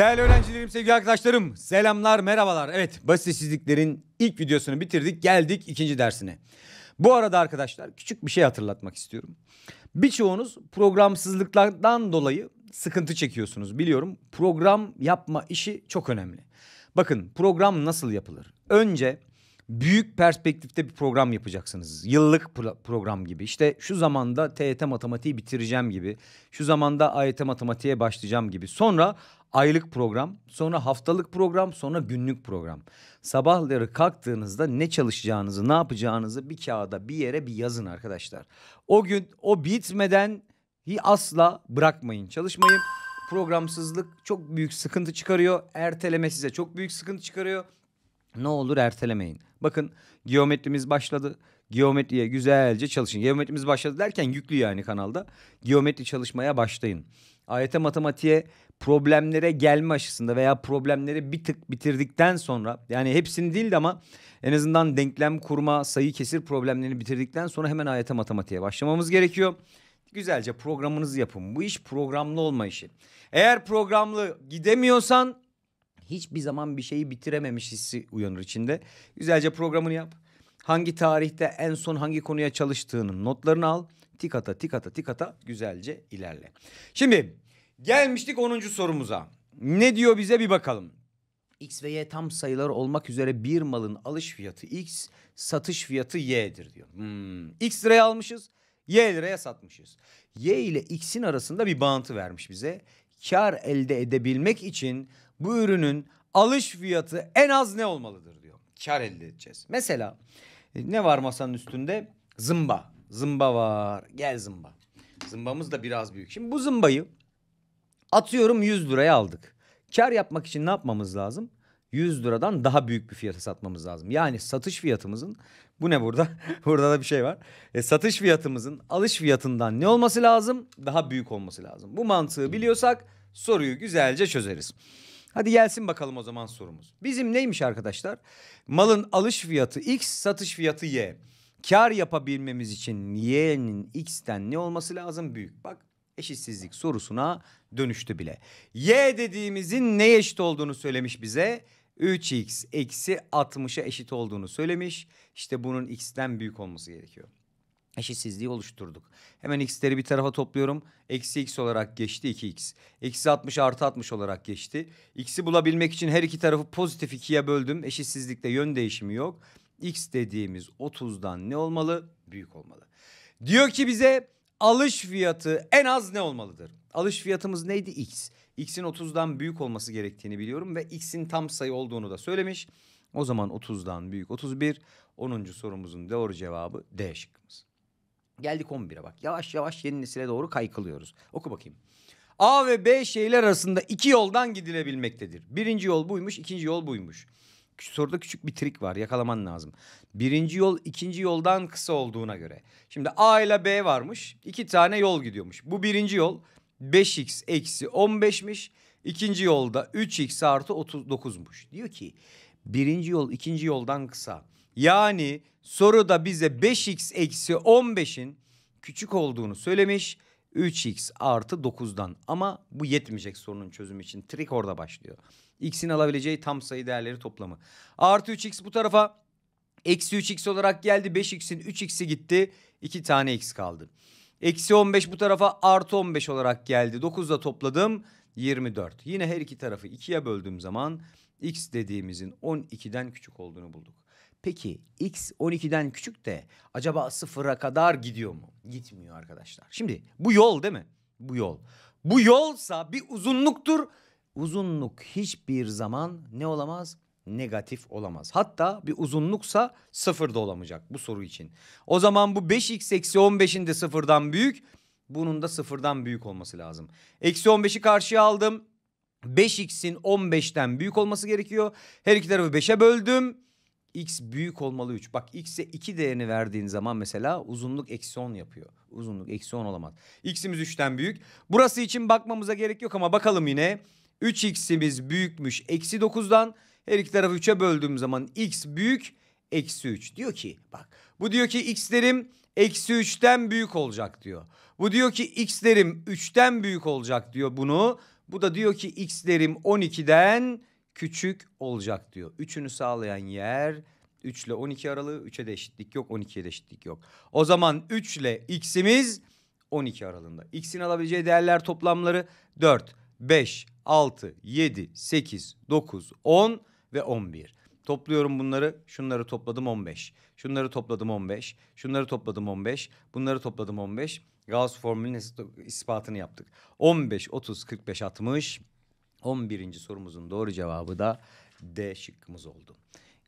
Değerli öğrencilerim, sevgili arkadaşlarım, selamlar, merhabalar. Evet, basitsizliklerin ilk videosunu bitirdik, geldik ikinci dersine. Bu arada arkadaşlar küçük bir şey hatırlatmak istiyorum. Birçoğunuz programsızlıklardan dolayı sıkıntı çekiyorsunuz biliyorum. Program yapma işi çok önemli. Bakın program nasıl yapılır? Önce büyük perspektifte bir program yapacaksınız. Yıllık pro program gibi. İşte şu zamanda TYT e matematiği bitireceğim gibi. Şu zamanda AYT e matematiğe başlayacağım gibi. Sonra aylık program, sonra haftalık program, sonra günlük program. Sabahları kalktığınızda ne çalışacağınızı, ne yapacağınızı bir kağıda, bir yere bir yazın arkadaşlar. O gün o bitmeden asla bırakmayın çalışmayın. Programsızlık çok büyük sıkıntı çıkarıyor. Erteleme size çok büyük sıkıntı çıkarıyor. Ne olur ertelemeyin. Bakın geometrimiz başladı. Geometriye güzelce çalışın. Geometrimiz başladı derken yüklü yani kanalda. Geometri çalışmaya başlayın. AYT matematiğe problemlere gelme aşısında veya problemleri bir tık bitirdikten sonra yani hepsini değil de ama en azından denklem kurma, sayı kesir problemlerini bitirdikten sonra hemen ayete matematiğe başlamamız gerekiyor. Güzelce programınızı yapın. Bu iş programlı olma işi. Eğer programlı gidemiyorsan hiçbir zaman bir şeyi bitirememiş hissi uyanır içinde. Güzelce programını yap. Hangi tarihte en son hangi konuya çalıştığının notlarını al. Tik ata tik ata tik ata güzelce ilerle. Şimdi Gelmiştik 10. sorumuza. Ne diyor bize bir bakalım. X ve Y tam sayılar olmak üzere bir malın alış fiyatı X, satış fiyatı Y'dir diyor. Hmm. X liraya almışız, Y liraya satmışız. Y ile X'in arasında bir bağıntı vermiş bize. Kar elde edebilmek için bu ürünün alış fiyatı en az ne olmalıdır diyor. Kar elde edeceğiz. Mesela e, ne var masanın üstünde? Zımba. Zımba var. Gel zımba. Zımbamız da biraz büyük. Şimdi bu zımbayı Atıyorum 100 liraya aldık. Kar yapmak için ne yapmamız lazım? 100 liradan daha büyük bir fiyata satmamız lazım. Yani satış fiyatımızın bu ne burada? burada da bir şey var. E, satış fiyatımızın alış fiyatından ne olması lazım? Daha büyük olması lazım. Bu mantığı biliyorsak soruyu güzelce çözeriz. Hadi gelsin bakalım o zaman sorumuz. Bizim neymiş arkadaşlar? Malın alış fiyatı X, satış fiyatı Y. Kar yapabilmemiz için Y'nin X'ten ne olması lazım? Büyük. Bak eşitsizlik sorusuna dönüştü bile. Y dediğimizin neye eşit olduğunu söylemiş bize. 3x eksi 60'a eşit olduğunu söylemiş. İşte bunun x'ten büyük olması gerekiyor. Eşitsizliği oluşturduk. Hemen x'leri bir tarafa topluyorum. Eksi x olarak geçti 2x. Eksi 60 artı 60 olarak geçti. X'i bulabilmek için her iki tarafı pozitif 2'ye böldüm. Eşitsizlikte yön değişimi yok. X dediğimiz 30'dan ne olmalı? Büyük olmalı. Diyor ki bize alış fiyatı en az ne olmalıdır? Alış fiyatımız neydi? X. X'in 30'dan büyük olması gerektiğini biliyorum ve X'in tam sayı olduğunu da söylemiş. O zaman 30'dan büyük 31. 10. sorumuzun doğru cevabı D şıkkımız. Geldik 11'e bak. Yavaş yavaş yeni nesile doğru kaykılıyoruz. Oku bakayım. A ve B şeyler arasında iki yoldan gidilebilmektedir. Birinci yol buymuş, ikinci yol buymuş soruda küçük bir trik var yakalaman lazım. Birinci yol ikinci yoldan kısa olduğuna göre. Şimdi A ile B varmış iki tane yol gidiyormuş. Bu birinci yol 5x eksi 15'miş. İkinci yolda 3x artı 39'muş. Diyor ki birinci yol ikinci yoldan kısa. Yani soruda bize 5x eksi 15'in küçük olduğunu söylemiş. 3x artı 9'dan ama bu yetmeyecek sorunun çözümü için. Trik orada başlıyor. x'in alabileceği tam sayı değerleri toplamı. Artı 3x bu tarafa eksi 3x olarak geldi. 5x'in 3x'i gitti. 2 tane x kaldı. Eksi 15 bu tarafa artı 15 olarak geldi. 9 da topladım 24. Yine her iki tarafı 2'ye böldüğüm zaman x dediğimizin 12'den küçük olduğunu bulduk. Peki x 12'den küçük de acaba sıfıra kadar gidiyor mu? Gitmiyor arkadaşlar. Şimdi bu yol değil mi? Bu yol. Bu yolsa bir uzunluktur. Uzunluk hiçbir zaman ne olamaz? Negatif olamaz. Hatta bir uzunluksa sıfır da olamayacak bu soru için. O zaman bu 5x eksi 15'in de sıfırdan büyük. Bunun da sıfırdan büyük olması lazım. Eksi 15'i karşıya aldım. 5x'in 15'ten büyük olması gerekiyor. Her iki tarafı 5'e böldüm x büyük olmalı 3. Bak x'e 2 değerini verdiğin zaman mesela uzunluk eksi 10 yapıyor. Uzunluk eksi 10 olamaz. x'imiz 3'ten büyük. Burası için bakmamıza gerek yok ama bakalım yine. 3x'imiz büyükmüş eksi 9'dan. Her iki tarafı 3'e böldüğüm zaman x büyük eksi 3. Diyor ki bak bu diyor ki x'lerim eksi 3'ten büyük olacak diyor. Bu diyor ki x'lerim 3'ten büyük olacak diyor bunu. Bu da diyor ki x'lerim 12'den küçük olacak diyor. Üçünü sağlayan yer 3 ile 12 aralığı 3'e de eşitlik yok 12'ye de eşitlik yok. O zaman 3 ile x'imiz 12 aralığında. X'in alabileceği değerler toplamları 4, 5, 6, 7, 8, 9, 10 ve 11. Topluyorum bunları. Şunları topladım 15. Şunları topladım 15. Şunları topladım 15. Bunları topladım 15. Gauss formülünün ispatını yaptık. 15, 30, 45, 60. 11. sorumuzun doğru cevabı da D şıkkımız oldu.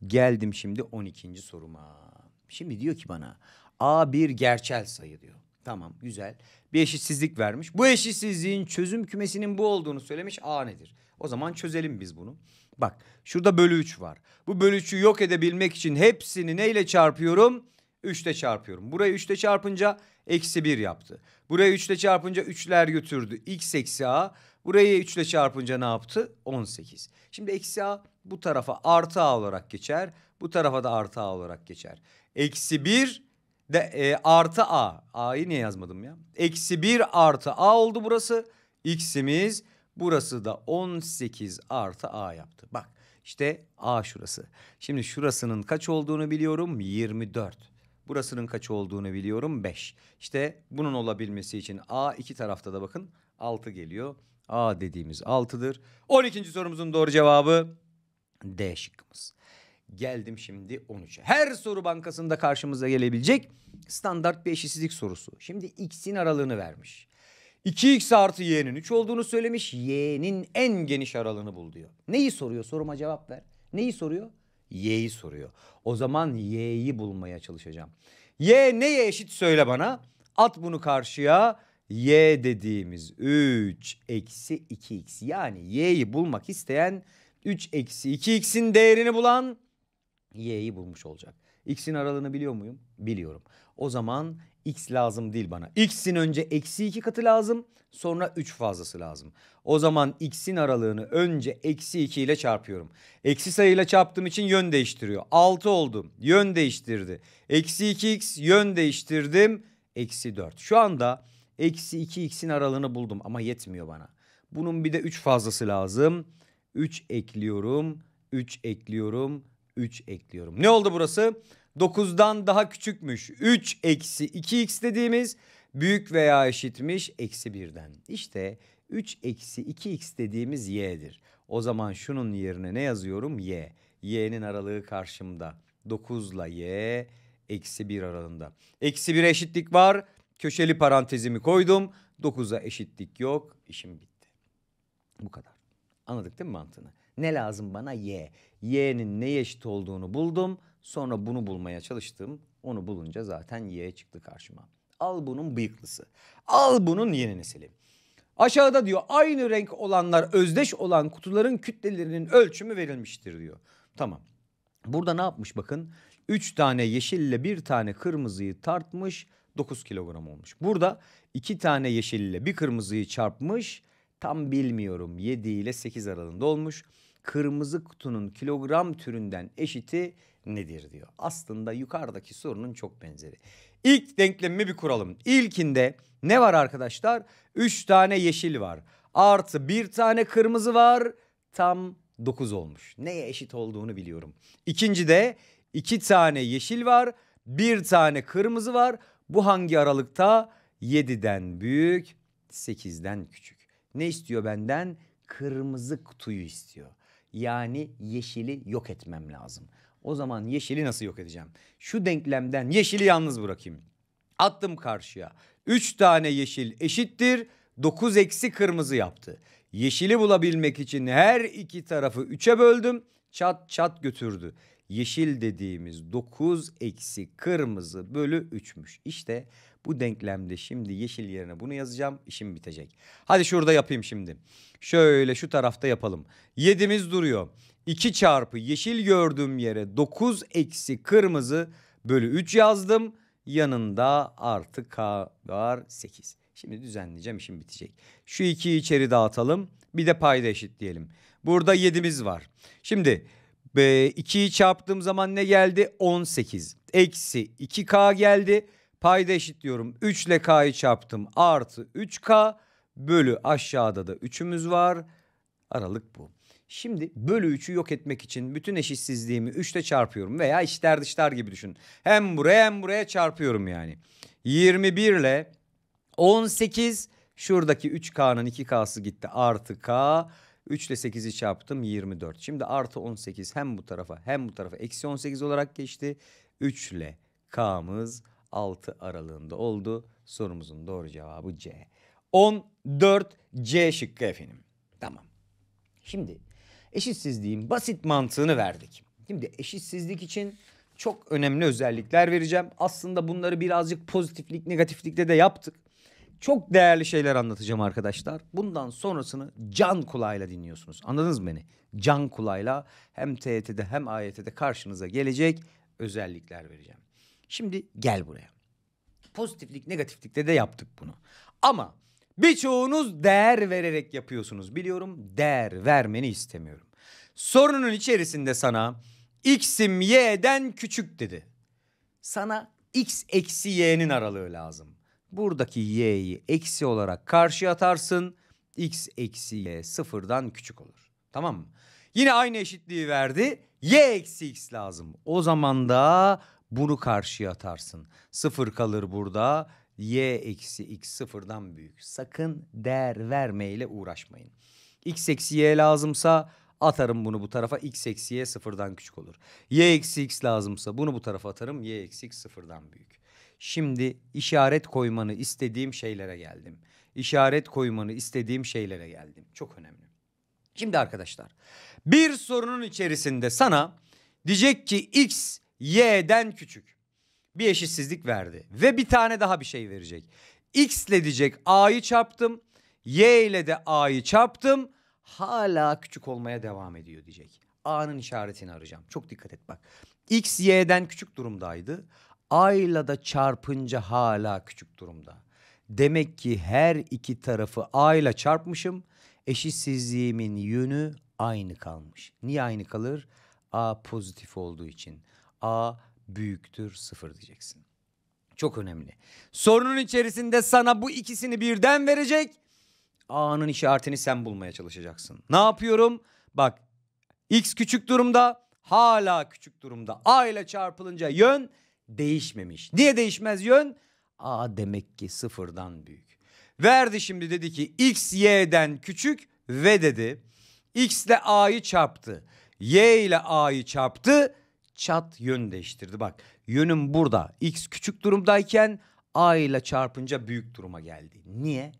Geldim şimdi 12. soruma. Şimdi diyor ki bana A bir gerçel sayı diyor. Tamam güzel. Bir eşitsizlik vermiş. Bu eşitsizliğin çözüm kümesinin bu olduğunu söylemiş. A nedir? O zaman çözelim biz bunu. Bak şurada bölü 3 var. Bu bölü 3'ü yok edebilmek için hepsini neyle çarpıyorum? 3'te çarpıyorum. Burayı 3'te çarpınca eksi 1 yaptı. Burayı 3'te çarpınca 3'ler götürdü. X eksi A. Burayı 3 ile çarpınca ne yaptı? 18. Şimdi eksi a bu tarafa artı a olarak geçer. Bu tarafa da artı a olarak geçer. Eksi 1 de, e, artı a. A'yı niye yazmadım ya? Eksi 1 artı a oldu burası. X'imiz burası da 18 artı a yaptı. Bak işte a şurası. Şimdi şurasının kaç olduğunu biliyorum 24. Burasının kaç olduğunu biliyorum 5. İşte bunun olabilmesi için a iki tarafta da bakın 6 geliyor. A dediğimiz 6'dır. 12. sorumuzun doğru cevabı D şıkkımız. Geldim şimdi 13'e. Her soru bankasında karşımıza gelebilecek standart bir eşitsizlik sorusu. Şimdi x'in aralığını vermiş. 2x artı y'nin 3 olduğunu söylemiş. Y'nin en geniş aralığını bul diyor. Neyi soruyor? Soruma cevap ver. Neyi soruyor? Y'yi soruyor. O zaman y'yi bulmaya çalışacağım. Y neye eşit söyle bana. At bunu karşıya y dediğimiz 3 eksi 2x yani y'yi bulmak isteyen 3 eksi 2x'in değerini bulan y'yi bulmuş olacak. X'in aralığını biliyor muyum? Biliyorum. O zaman x lazım değil bana. X'in önce eksi 2 katı lazım sonra 3 fazlası lazım. O zaman x'in aralığını önce eksi 2 ile çarpıyorum. Eksi sayıyla çarptığım için yön değiştiriyor. 6 oldum yön değiştirdi. Eksi 2x yön değiştirdim eksi 4. Şu anda Eksi 2x'in aralığını buldum ama yetmiyor bana. Bunun bir de 3 fazlası lazım. 3 ekliyorum. 3 ekliyorum. 3 ekliyorum. Ne oldu burası? 9'dan daha küçükmüş. 3 eksi 2x dediğimiz büyük veya eşitmiş eksi 1'den. İşte 3 eksi 2x dediğimiz y'dir. O zaman şunun yerine ne yazıyorum? y. y'nin aralığı karşımda. 9 ile y eksi 1 aralığında. Eksi 1 eşitlik var. Köşeli parantezimi koydum. 9'a eşitlik yok. İşim bitti. Bu kadar. Anladık değil mi mantığını? Ne lazım bana? Y. Y'nin neye eşit olduğunu buldum. Sonra bunu bulmaya çalıştım. Onu bulunca zaten Y çıktı karşıma. Al bunun bıyıklısı. Al bunun yeni nesili. Aşağıda diyor aynı renk olanlar özdeş olan kutuların kütlelerinin ölçümü verilmiştir diyor. Tamam. Burada ne yapmış bakın. Üç tane yeşille bir tane kırmızıyı tartmış. 9 kilogram olmuş. Burada iki tane yeşil ile bir kırmızıyı çarpmış. Tam bilmiyorum 7 ile 8 aralığında olmuş. Kırmızı kutunun kilogram türünden eşiti nedir diyor. Aslında yukarıdaki sorunun çok benzeri. İlk denklemi bir kuralım. İlkinde ne var arkadaşlar? 3 tane yeşil var. Artı bir tane kırmızı var. Tam 9 olmuş. Neye eşit olduğunu biliyorum. İkincide 2 iki tane yeşil var. Bir tane kırmızı var. Bu hangi aralıkta? 7'den büyük, 8'den küçük. Ne istiyor benden? Kırmızı kutuyu istiyor. Yani yeşili yok etmem lazım. O zaman yeşili nasıl yok edeceğim? Şu denklemden yeşili yalnız bırakayım. Attım karşıya. 3 tane yeşil eşittir. 9 eksi kırmızı yaptı. Yeşili bulabilmek için her iki tarafı 3'e böldüm. Çat çat götürdü yeşil dediğimiz 9 eksi kırmızı bölü 3'müş. İşte bu denklemde şimdi yeşil yerine bunu yazacağım. işim bitecek. Hadi şurada yapayım şimdi. Şöyle şu tarafta yapalım. 7'miz duruyor. 2 çarpı yeşil gördüğüm yere 9 eksi kırmızı bölü 3 yazdım. Yanında artı k var 8. Şimdi düzenleyeceğim işim bitecek. Şu 2'yi içeri dağıtalım. Bir de payda eşit diyelim. Burada 7'miz var. Şimdi 2'yi çarptığım zaman ne geldi? 18. Eksi 2K geldi. Payda eşitliyorum. 3 ile K'yı çarptım. Artı 3K bölü aşağıda da 3'ümüz var. Aralık bu. Şimdi bölü 3'ü yok etmek için bütün eşitsizliğimi 3'te çarpıyorum veya işler dışlar gibi düşün. Hem buraya hem buraya çarpıyorum yani. 21 ile 18 şuradaki 3K'nın 2K'sı gitti artı K 3 ile 8'i çarptım 24. Şimdi artı 18 hem bu tarafa hem bu tarafa eksi 18 olarak geçti. 3 ile K'mız 6 aralığında oldu. Sorumuzun doğru cevabı C. 14 C şıkkı efendim. Tamam. Şimdi eşitsizliğin basit mantığını verdik. Şimdi eşitsizlik için çok önemli özellikler vereceğim. Aslında bunları birazcık pozitiflik, negatiflikte de yaptık. Çok değerli şeyler anlatacağım arkadaşlar. Bundan sonrasını can kulağıyla dinliyorsunuz. Anladınız mı beni? Can kulağıyla hem TYT'de hem AYT'de karşınıza gelecek özellikler vereceğim. Şimdi gel buraya. Pozitiflik, negatiflikte de yaptık bunu. Ama birçoğunuz değer vererek yapıyorsunuz. Biliyorum değer vermeni istemiyorum. Sorunun içerisinde sana x'im y'den küçük dedi. Sana x eksi y'nin aralığı lazım. Buradaki y'yi eksi olarak karşı atarsın. x eksi y sıfırdan küçük olur. Tamam mı? Yine aynı eşitliği verdi. y eksi x lazım. O zaman da bunu karşıya atarsın. Sıfır kalır burada. y eksi x sıfırdan büyük. Sakın değer vermeyle uğraşmayın. x eksi y lazımsa atarım bunu bu tarafa x eksi y sıfırdan küçük olur. y eksi x lazımsa bunu bu tarafa atarım y eksi x sıfırdan büyük. Şimdi işaret koymanı istediğim şeylere geldim. İşaret koymanı istediğim şeylere geldim. Çok önemli. Şimdi arkadaşlar bir sorunun içerisinde sana diyecek ki x y'den küçük. Bir eşitsizlik verdi ve bir tane daha bir şey verecek. X ile diyecek a'yı çarptım. Y ile de a'yı çarptım. Hala küçük olmaya devam ediyor diyecek. A'nın işaretini arayacağım. Çok dikkat et bak. X y'den küçük durumdaydı. Ayla da çarpınca hala küçük durumda. Demek ki her iki tarafı ayla çarpmışım. Eşitsizliğimin yönü aynı kalmış. Niye aynı kalır? A pozitif olduğu için. A büyüktür sıfır diyeceksin. Çok önemli. Sorunun içerisinde sana bu ikisini birden verecek. A'nın işaretini sen bulmaya çalışacaksın. Ne yapıyorum? Bak x küçük durumda hala küçük durumda. A ile çarpılınca yön değişmemiş. Niye değişmez yön? A demek ki sıfırdan büyük. Verdi şimdi dedi ki x y'den küçük ve dedi. X ile A'yı çarptı. Y ile A'yı çarptı. Çat yön değiştirdi. Bak yönüm burada. X küçük durumdayken A ile çarpınca büyük duruma geldi. Niye?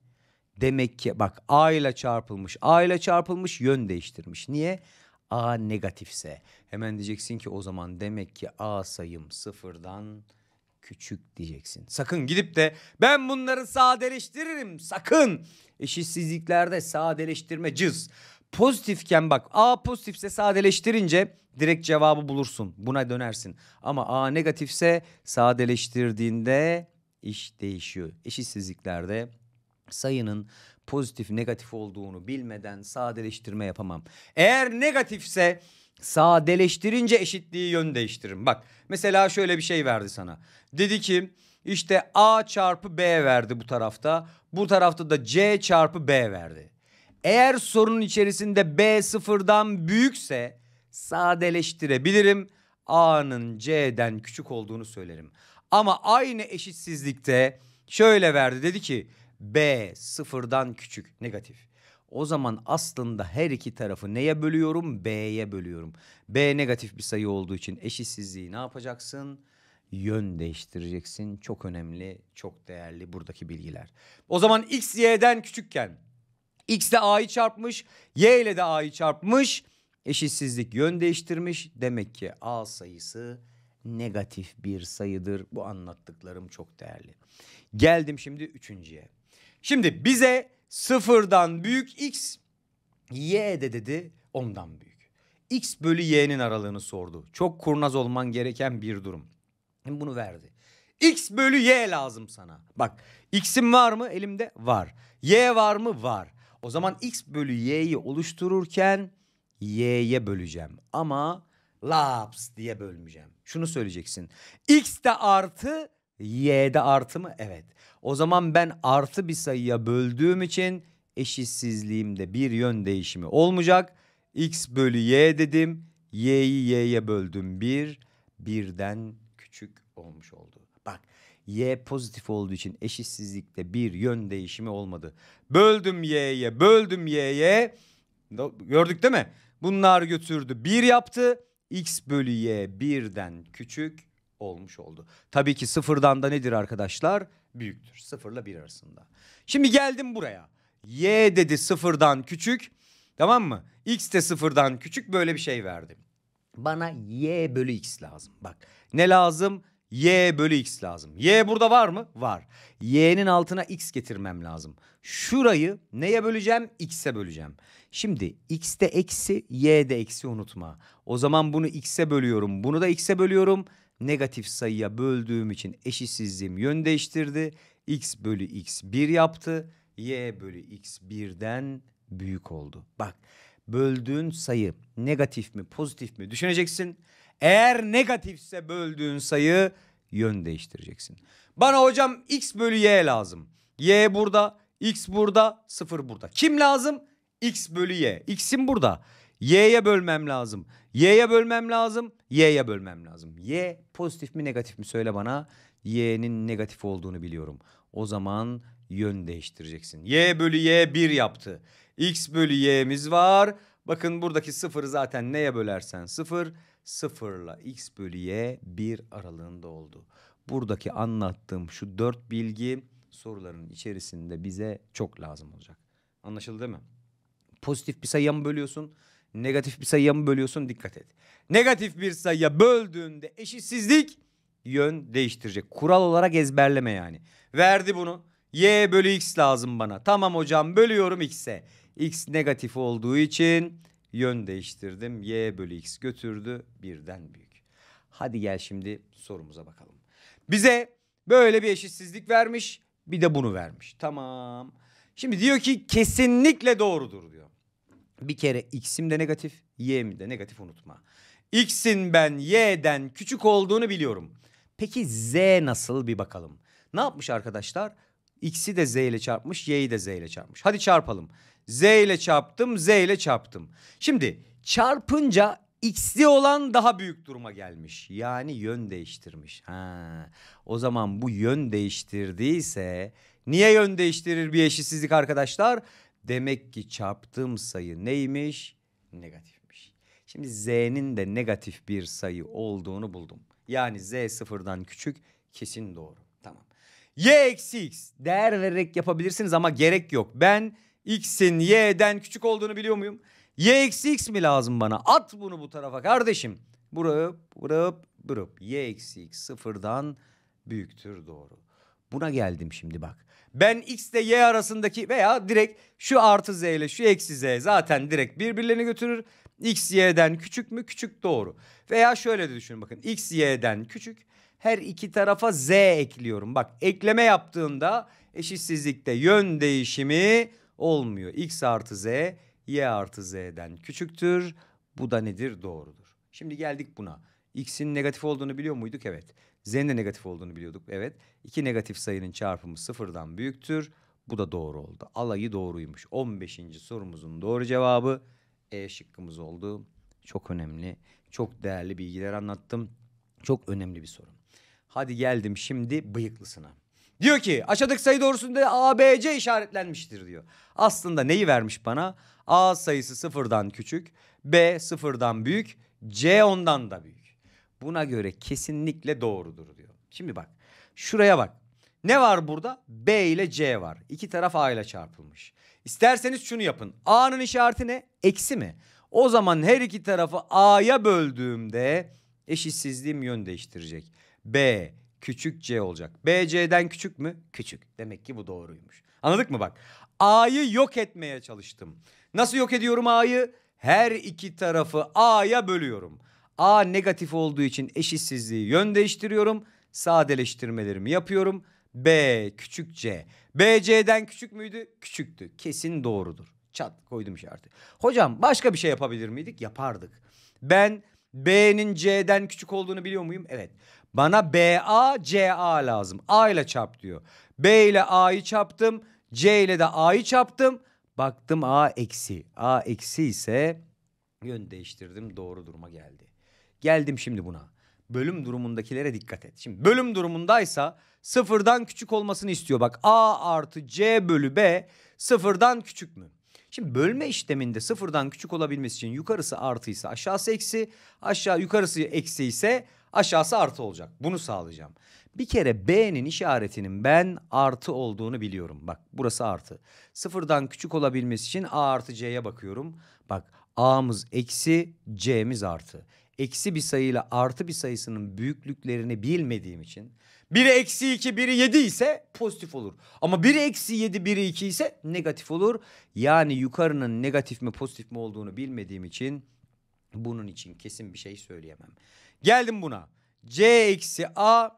Demek ki bak A ile çarpılmış, A ile çarpılmış yön değiştirmiş. Niye? A negatifse hemen diyeceksin ki o zaman demek ki A sayım sıfırdan küçük diyeceksin. Sakın gidip de ben bunları sadeleştiririm sakın. Eşitsizliklerde sadeleştirme cız. Pozitifken bak A pozitifse sadeleştirince direkt cevabı bulursun. Buna dönersin. Ama A negatifse sadeleştirdiğinde iş değişiyor. Eşitsizliklerde sayının pozitif negatif olduğunu bilmeden sadeleştirme yapamam. Eğer negatifse sadeleştirince eşitliği yön değiştiririm. Bak mesela şöyle bir şey verdi sana. Dedi ki işte A çarpı B verdi bu tarafta. Bu tarafta da C çarpı B verdi. Eğer sorunun içerisinde B sıfırdan büyükse sadeleştirebilirim. A'nın C'den küçük olduğunu söylerim. Ama aynı eşitsizlikte şöyle verdi dedi ki B sıfırdan küçük negatif. O zaman aslında her iki tarafı neye bölüyorum? B'ye bölüyorum. B negatif bir sayı olduğu için eşitsizliği ne yapacaksın? Yön değiştireceksin. Çok önemli, çok değerli buradaki bilgiler. O zaman x y'den küçükken x ile a'yı çarpmış, y ile de a'yı çarpmış. Eşitsizlik yön değiştirmiş. Demek ki a sayısı negatif bir sayıdır. Bu anlattıklarım çok değerli. Geldim şimdi üçüncüye. Şimdi bize sıfırdan büyük x, y de dedi ondan büyük. X bölü y'nin aralığını sordu. Çok kurnaz olman gereken bir durum. Şimdi bunu verdi. X bölü y lazım sana. Bak x'im var mı? Elimde var. Y var mı? Var. O zaman x bölü y'yi oluştururken y'ye böleceğim. Ama laps diye bölmeyeceğim. Şunu söyleyeceksin. X de artı Y'de artı mı? Evet. O zaman ben artı bir sayıya böldüğüm için eşitsizliğimde bir yön değişimi olmayacak. X bölü Y dedim. Y'yi Y'ye böldüm. Bir, birden küçük olmuş oldu. Bak Y pozitif olduğu için eşitsizlikte bir yön değişimi olmadı. Böldüm Y'ye, böldüm Y'ye. Gördük değil mi? Bunlar götürdü. Bir yaptı. X bölü Y birden küçük olmuş oldu. Tabii ki sıfırdan da nedir arkadaşlar? Büyüktür. Sıfırla bir arasında. Şimdi geldim buraya. Y dedi sıfırdan küçük. Tamam mı? X de sıfırdan küçük böyle bir şey verdim. Bana Y bölü X lazım. Bak ne lazım? Y bölü X lazım. Y burada var mı? Var. Y'nin altına X getirmem lazım. Şurayı neye böleceğim? X'e böleceğim. Şimdi X de eksi, Y de eksi unutma. O zaman bunu X'e bölüyorum. Bunu da X'e bölüyorum negatif sayıya böldüğüm için eşitsizliğim yön değiştirdi. X bölü X 1 yaptı. Y bölü X 1'den büyük oldu. Bak böldüğün sayı negatif mi pozitif mi düşüneceksin. Eğer negatifse böldüğün sayı yön değiştireceksin. Bana hocam X bölü Y lazım. Y burada, X burada, sıfır burada. Kim lazım? X bölü Y. X'im burada. Y'ye bölmem lazım. Y'ye bölmem lazım. Y'ye bölmem lazım. Y pozitif mi negatif mi söyle bana. Y'nin negatif olduğunu biliyorum. O zaman yön değiştireceksin. Y bölü Y 1 yaptı. X bölü Y'miz var. Bakın buradaki sıfır zaten neye bölersen sıfır. Sıfırla X bölü Y 1 aralığında oldu. Buradaki anlattığım şu dört bilgi soruların içerisinde bize çok lazım olacak. Anlaşıldı değil mi? Pozitif bir sayıya mı bölüyorsun? Negatif bir sayıya mı bölüyorsun dikkat et. Negatif bir sayıya böldüğünde eşitsizlik yön değiştirecek. Kural olarak ezberleme yani. Verdi bunu. Y bölü x lazım bana. Tamam hocam bölüyorum x'e. x negatif olduğu için yön değiştirdim. Y bölü x götürdü birden büyük. Hadi gel şimdi sorumuza bakalım. Bize böyle bir eşitsizlik vermiş bir de bunu vermiş. Tamam. Şimdi diyor ki kesinlikle doğrudur diyor. Bir kere x'im de negatif, y'im de negatif unutma. X'in ben y'den küçük olduğunu biliyorum. Peki z nasıl bir bakalım. Ne yapmış arkadaşlar? X'i de z ile çarpmış, y'yi de z ile çarpmış. Hadi çarpalım. Z ile çarptım, z ile çarptım. Şimdi çarpınca x'li olan daha büyük duruma gelmiş. Yani yön değiştirmiş. Ha. O zaman bu yön değiştirdiyse niye yön değiştirir bir eşitsizlik arkadaşlar? Demek ki çarptığım sayı neymiş? Negatifmiş. Şimdi z'nin de negatif bir sayı olduğunu buldum. Yani z sıfırdan küçük kesin doğru. Tamam. y eksi x değer vererek yapabilirsiniz ama gerek yok. Ben x'in y'den küçük olduğunu biliyor muyum? y eksi x mi lazım bana? At bunu bu tarafa kardeşim. Burup, burup, burup. y eksi x sıfırdan büyüktür doğru. Buna geldim şimdi bak. Ben X ile Y arasındaki veya direkt şu artı Z ile şu eksi Z zaten direkt birbirlerini götürür. X, Y'den küçük mü? Küçük doğru. Veya şöyle de düşünün bakın. X, Y'den küçük. Her iki tarafa Z ekliyorum. Bak ekleme yaptığında eşitsizlikte yön değişimi olmuyor. X artı Z, Y artı Z'den küçüktür. Bu da nedir? Doğrudur. Şimdi geldik buna. X'in negatif olduğunu biliyor muyduk? Evet. Z'nin de negatif olduğunu biliyorduk. Evet. İki negatif sayının çarpımı sıfırdan büyüktür. Bu da doğru oldu. Alayı doğruymuş. 15. sorumuzun doğru cevabı E şıkkımız oldu. Çok önemli, çok değerli bilgiler anlattım. Çok önemli bir soru. Hadi geldim şimdi bıyıklısına. Diyor ki aşağıdaki sayı doğrusunda ABC işaretlenmiştir diyor. Aslında neyi vermiş bana? A sayısı sıfırdan küçük, B sıfırdan büyük, C ondan da büyük buna göre kesinlikle doğrudur diyor. Şimdi bak şuraya bak. Ne var burada? B ile C var. İki taraf A ile çarpılmış. İsterseniz şunu yapın. A'nın işareti ne? Eksi mi? O zaman her iki tarafı A'ya böldüğümde eşitsizliğim yön değiştirecek. B küçük C olacak. B C'den küçük mü? Küçük. Demek ki bu doğruymuş. Anladık mı bak? A'yı yok etmeye çalıştım. Nasıl yok ediyorum A'yı? Her iki tarafı A'ya bölüyorum. A negatif olduğu için eşitsizliği yön değiştiriyorum. Sadeleştirmelerimi yapıyorum. B küçük C. B C'den küçük müydü? Küçüktü. Kesin doğrudur. Çat koydum işareti. Hocam başka bir şey yapabilir miydik? Yapardık. Ben B'nin C'den küçük olduğunu biliyor muyum? Evet. Bana BA CA lazım. A ile çarp diyor. B ile A'yı çarptım. C ile de A'yı çarptım. Baktım A eksi. A eksi ise yön değiştirdim doğru duruma geldi. Geldim şimdi buna. Bölüm durumundakilere dikkat et. Şimdi bölüm durumundaysa sıfırdan küçük olmasını istiyor. Bak A artı C bölü B sıfırdan küçük mü? Şimdi bölme işleminde sıfırdan küçük olabilmesi için yukarısı artıysa aşağısı eksi, aşağı yukarısı eksi ise aşağısı artı olacak. Bunu sağlayacağım. Bir kere B'nin işaretinin ben artı olduğunu biliyorum. Bak burası artı. Sıfırdan küçük olabilmesi için A artı C'ye bakıyorum. Bak A'mız eksi C'miz artı eksi bir sayıyla artı bir sayısının büyüklüklerini bilmediğim için biri eksi iki biri yedi ise pozitif olur. Ama biri eksi yedi biri iki ise negatif olur. Yani yukarının negatif mi pozitif mi olduğunu bilmediğim için bunun için kesin bir şey söyleyemem. Geldim buna. C eksi A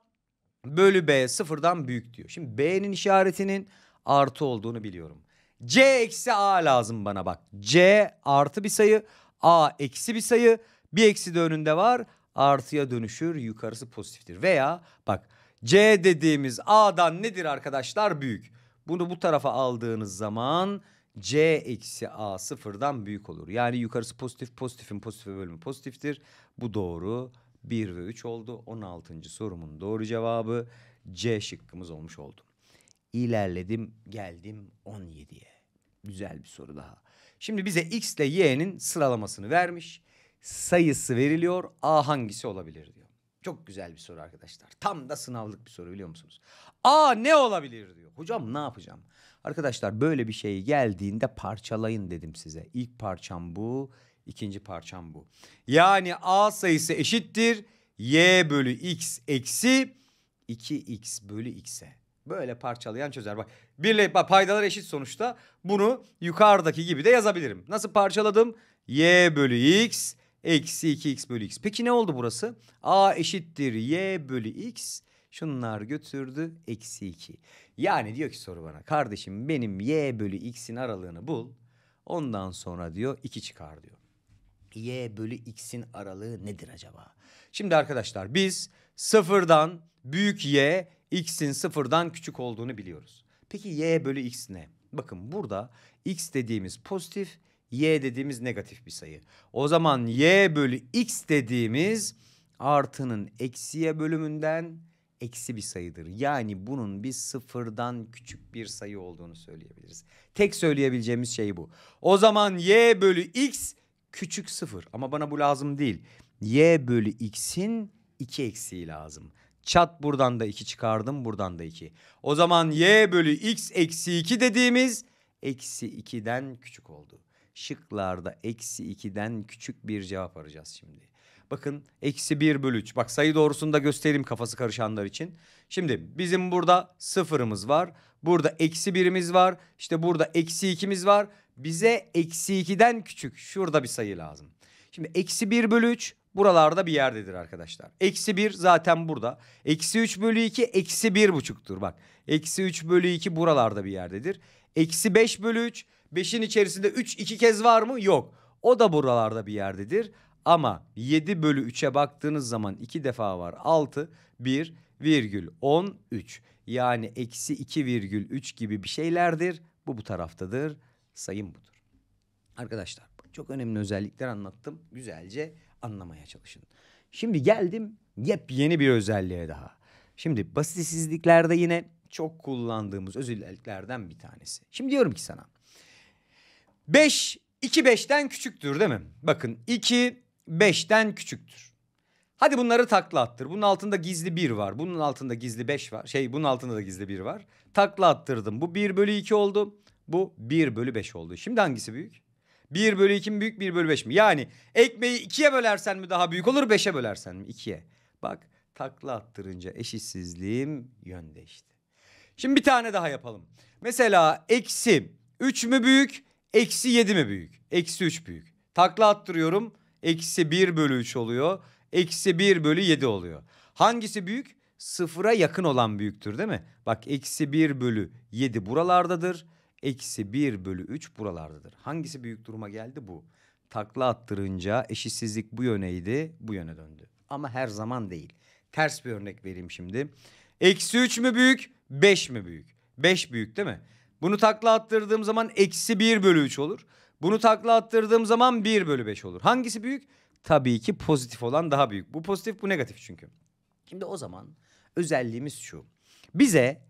bölü B sıfırdan büyük diyor. Şimdi B'nin işaretinin artı olduğunu biliyorum. C eksi A lazım bana bak. C artı bir sayı. A eksi bir sayı. Bir eksi de önünde var artıya dönüşür yukarısı pozitiftir. Veya bak C dediğimiz A'dan nedir arkadaşlar büyük. Bunu bu tarafa aldığınız zaman C eksi A sıfırdan büyük olur. Yani yukarısı pozitif pozitifin pozitif bölümü pozitiftir. Bu doğru 1 ve 3 oldu. 16. sorumun doğru cevabı C şıkkımız olmuş oldu. İlerledim geldim 17'ye. Güzel bir soru daha. Şimdi bize X ile Y'nin sıralamasını vermiş sayısı veriliyor. A hangisi olabilir diyor. Çok güzel bir soru arkadaşlar. Tam da sınavlık bir soru biliyor musunuz? A ne olabilir diyor. Hocam ne yapacağım? Arkadaşlar böyle bir şey geldiğinde parçalayın dedim size. İlk parçam bu, ikinci parçam bu. Yani A sayısı eşittir y bölü x eksi 2x bölü x'e. Böyle parçalayan çözer. Bak birle bak paydalar eşit sonuçta. Bunu yukarıdaki gibi de yazabilirim. Nasıl parçaladım? y bölü x Eksi 2x bölü x. Peki ne oldu burası? A eşittir y bölü x. Şunlar götürdü eksi 2. Yani diyor ki soru bana kardeşim benim y bölü x'in aralığını bul. Ondan sonra diyor 2 çıkar diyor. Y bölü x'in aralığı nedir acaba? Şimdi arkadaşlar biz sıfırdan büyük y x'in sıfırdan küçük olduğunu biliyoruz. Peki y bölü x ne? Bakın burada x dediğimiz pozitif y dediğimiz negatif bir sayı. O zaman y bölü x dediğimiz artının eksiye bölümünden eksi bir sayıdır. Yani bunun bir sıfırdan küçük bir sayı olduğunu söyleyebiliriz. Tek söyleyebileceğimiz şey bu. O zaman y bölü x küçük sıfır ama bana bu lazım değil. y bölü x'in iki eksiği lazım. Çat buradan da iki çıkardım buradan da iki. O zaman y bölü x eksi iki dediğimiz eksi 2'den küçük oldu şıklarda eksi 2'den küçük bir cevap arayacağız şimdi. Bakın eksi 1 bölü 3. Bak sayı doğrusunu da göstereyim kafası karışanlar için. Şimdi bizim burada sıfırımız var. Burada eksi birimiz var. İşte burada eksi ikimiz var. Bize eksi 2'den küçük şurada bir sayı lazım. Şimdi eksi 1 bölü 3 buralarda bir yerdedir arkadaşlar. Eksi 1 zaten burada. Eksi 3 bölü 2 eksi 1 buçuktur bak. Eksi 3 bölü 2 buralarda bir yerdedir. Eksi 5 bölü 3 5'in içerisinde 3 2 kez var mı? Yok. O da buralarda bir yerdedir. Ama 7 bölü 3'e baktığınız zaman 2 defa var. 6, 1, virgül 13. Yani eksi 2 virgül 3 gibi bir şeylerdir. Bu bu taraftadır. Sayım budur. Arkadaşlar çok önemli özellikler anlattım. Güzelce anlamaya çalışın. Şimdi geldim yepyeni bir özelliğe daha. Şimdi basitsizliklerde yine çok kullandığımız özelliklerden bir tanesi. Şimdi diyorum ki sana 5, 2 5'ten küçüktür değil mi? Bakın 2 5'ten küçüktür. Hadi bunları takla attır. Bunun altında gizli 1 var. Bunun altında gizli 5 var. Şey bunun altında da gizli 1 var. Takla attırdım. Bu 1 bölü 2 oldu. Bu 1 bölü 5 oldu. Şimdi hangisi büyük? 1 bölü 2 mi büyük 1 bölü 5 mi? Yani ekmeği 2'ye bölersen mi daha büyük olur 5'e bölersen mi? 2'ye. Bak takla attırınca eşitsizliğim yön değişti. Şimdi bir tane daha yapalım. Mesela eksi 3 mü büyük Eksi 7 mi büyük? Eksi 3 büyük. Takla attırıyorum. Eksi 1 bölü 3 oluyor. Eksi 1 bölü 7 oluyor. Hangisi büyük? Sıfıra yakın olan büyüktür değil mi? Bak eksi 1 bölü 7 buralardadır. Eksi 1 bölü 3 buralardadır. Hangisi büyük duruma geldi? Bu. Takla attırınca eşitsizlik bu yöneydi, bu yöne döndü. Ama her zaman değil. Ters bir örnek vereyim şimdi. Eksi 3 mü büyük, 5 mi büyük? 5 büyük değil mi? Bunu takla attırdığım zaman eksi 1 bölü 3 olur. Bunu takla attırdığım zaman 1 bölü 5 olur. Hangisi büyük? Tabii ki pozitif olan daha büyük. Bu pozitif bu negatif çünkü. Şimdi o zaman özelliğimiz şu. Bize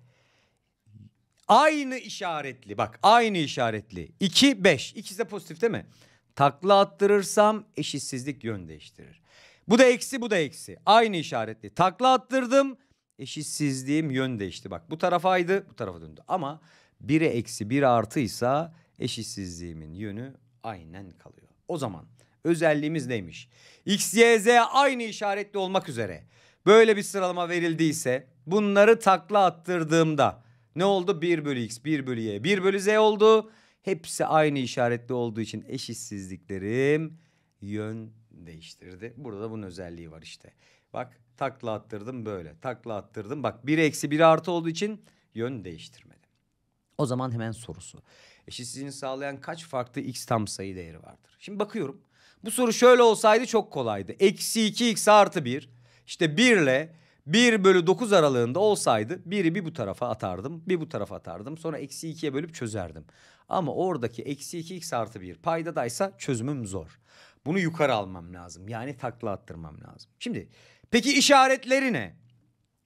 aynı işaretli bak aynı işaretli 2 5 ikisi de pozitif değil mi? Takla attırırsam eşitsizlik yön değiştirir. Bu da eksi bu da eksi. Aynı işaretli. Takla attırdım eşitsizliğim yön değişti. Bak bu tarafaydı bu tarafa döndü. Ama 1'e eksi 1 artıysa eşitsizliğimin yönü aynen kalıyor. O zaman özelliğimiz neymiş? X, Y, Z aynı işaretli olmak üzere böyle bir sıralama verildiyse bunları takla attırdığımda ne oldu? 1 bölü X, 1 bölü Y, 1 bölü Z oldu. Hepsi aynı işaretli olduğu için eşitsizliklerim yön değiştirdi. Burada da bunun özelliği var işte. Bak takla attırdım böyle. Takla attırdım. Bak 1 eksi 1 artı olduğu için yön değiştirme. O zaman hemen sorusu. Eşitsizliğini sağlayan kaç farklı x tam sayı değeri vardır? Şimdi bakıyorum. Bu soru şöyle olsaydı çok kolaydı. Eksi 2x artı 1. İşte 1 ile 1 bölü 9 aralığında olsaydı 1'i bir bu tarafa atardım. Bir bu tarafa atardım. Sonra eksi 2'ye bölüp çözerdim. Ama oradaki eksi 2x artı 1 paydadaysa çözümüm zor. Bunu yukarı almam lazım. Yani takla attırmam lazım. Şimdi peki işaretleri ne?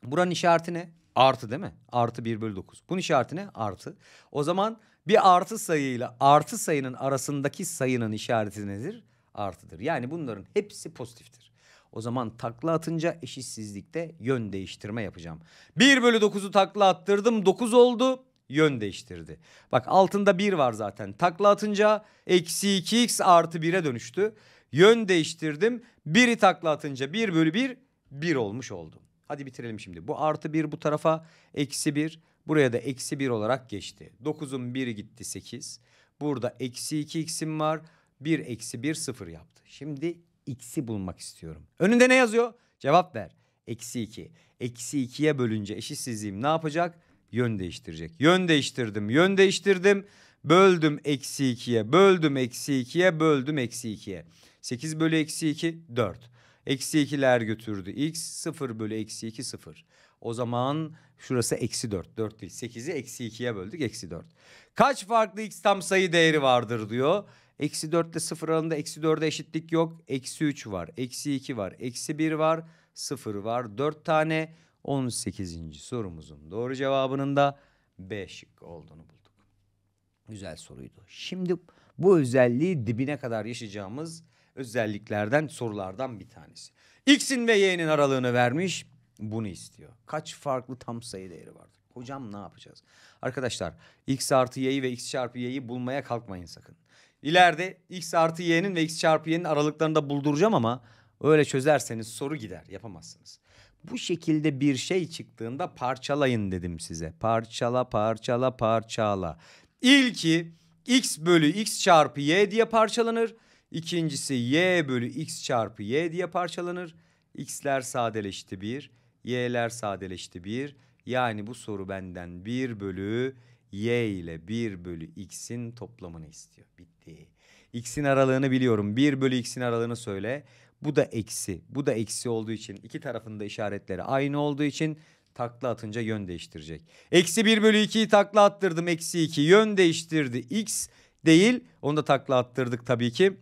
Buranın işareti ne? Artı değil mi? Artı 1 bölü 9. Bunun işareti ne? Artı. O zaman bir artı sayıyla artı sayının arasındaki sayının işareti nedir? Artıdır. Yani bunların hepsi pozitiftir. O zaman takla atınca eşitsizlikte yön değiştirme yapacağım. 1 bölü 9'u takla attırdım 9 oldu yön değiştirdi. Bak altında 1 var zaten takla atınca eksi 2x artı 1'e dönüştü. Yön değiştirdim 1'i takla atınca 1 bölü 1 1 olmuş oldu. Hadi bitirelim şimdi. Bu artı bir bu tarafa eksi bir. Buraya da eksi bir olarak geçti. Dokuzun biri gitti sekiz. Burada eksi iki x'im var. Bir eksi bir sıfır yaptı. Şimdi x'i bulmak istiyorum. Önünde ne yazıyor? Cevap ver. Eksi iki. Eksi ikiye bölünce eşitsizliğim ne yapacak? Yön değiştirecek. Yön değiştirdim. Yön değiştirdim. Böldüm eksi ikiye. Böldüm eksi ikiye. Böldüm eksi ikiye. Sekiz bölü eksi iki dört. Eksi 2'ler götürdü. X 0 bölü eksi 2 0. O zaman şurası eksi 4. 4 değil. 8'i eksi 2'ye böldük. Eksi 4. Kaç farklı x tam sayı değeri vardır diyor. Eksi 4 ile 0 aralığında eksi 4'e eşitlik yok. Eksi 3 var. Eksi 2 var. Eksi 1 var. 0 var. 4 tane. 18. sorumuzun doğru cevabının da B şık olduğunu bulduk. Güzel soruydu. Şimdi bu özelliği dibine kadar yaşayacağımız özelliklerden sorulardan bir tanesi. X'in ve Y'nin aralığını vermiş. Bunu istiyor. Kaç farklı tam sayı değeri vardır? Hocam ne yapacağız? Arkadaşlar x artı y'yi ve x çarpı y'yi bulmaya kalkmayın sakın. İleride x artı y'nin ve x çarpı y'nin aralıklarını da bulduracağım ama öyle çözerseniz soru gider yapamazsınız. Bu şekilde bir şey çıktığında parçalayın dedim size. Parçala parçala parçala. İlki x bölü x çarpı y diye parçalanır. İkincisi y bölü x çarpı y diye parçalanır. x'ler sadeleşti 1, y'ler sadeleşti 1. Yani bu soru benden 1 bölü y ile 1 bölü x'in toplamını istiyor. Bitti. x'in aralığını biliyorum. 1 bölü x'in aralığını söyle. Bu da eksi. Bu da eksi olduğu için iki tarafında işaretleri aynı olduğu için takla atınca yön değiştirecek. Eksi 1 bölü 2'yi takla attırdım. Eksi 2 yön değiştirdi. X değil. Onu da takla attırdık tabii ki.